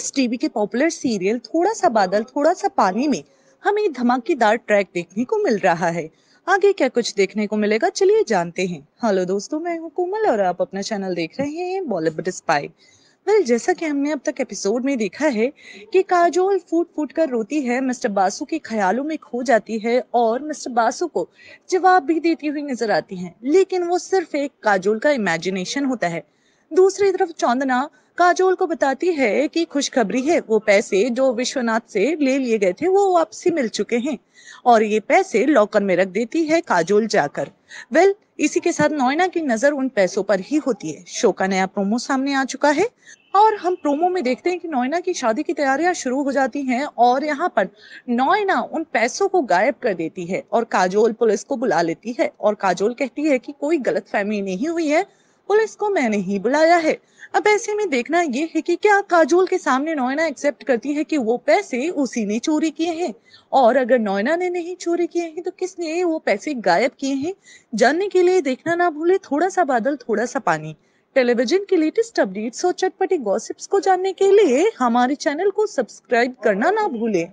S TV के popular serial थोड़ा सा बादल थोड़ा सा पानी में हमें धमाकेदार ट्रैक देखने को मिल रहा है आगे क्या कुछ देखने को मिलेगा चलिए जानते हैं हेलो दोस्तों मैं हूं कोमल और आप अपना चैनल देख रहे हैं बॉलीवुड स्पाई वेल जैसा कि हमने अब तक एपिसोड में देखा है कि काजोल फूट फूट कर रोती है मिस्टर बासु के ख्यालों में खो जाती है और मिस्टर बासु को जवाब भी देती हुई नजर आती है लेकिन वो सिर्फ एक काजोल का इमेजिनेशन होता है दूसरी तरफ चांदना काजोल को बताती है कि खुशखबरी है वो पैसे जो विश्वनाथ से ले लिए गए थे वो वापसी मिल चुके हैं और ये पैसे लॉकर में रख देती है काजोल जाकर वेल well, इसी के साथ नोयना की नजर उन पैसों पर ही होती है शो का नया प्रोमो सामने आ चुका है और हम प्रोमो में देखते हैं कि नोयना की शादी की तैयारियां शुरू हो जाती हैं और यहाँ पर नोयना उन पैसों को गायब कर देती है और काजोल पुलिस को बुला लेती है और काजोल कहती है कि कोई गलत फहमी नहीं हुई है पुलिस को मैंने ही बुलाया है अब ऐसे में देखना ये है कि क्या काजोल के सामने नोयना एक्सेप्ट करती है कि वो पैसे उसी ने चोरी किए हैं और अगर नोयना ने नहीं चोरी किए हैं तो किसने वो पैसे गायब किए हैं जानने के लिए देखना ना भूले थोड़ा सा बादल थोड़ा सा पानी टेलीविजन के लेटेस्ट अपडेट्स और चटपटी गॉसिप्स को जानने के लिए हमारे चैनल को सब्सक्राइब करना ना भूलें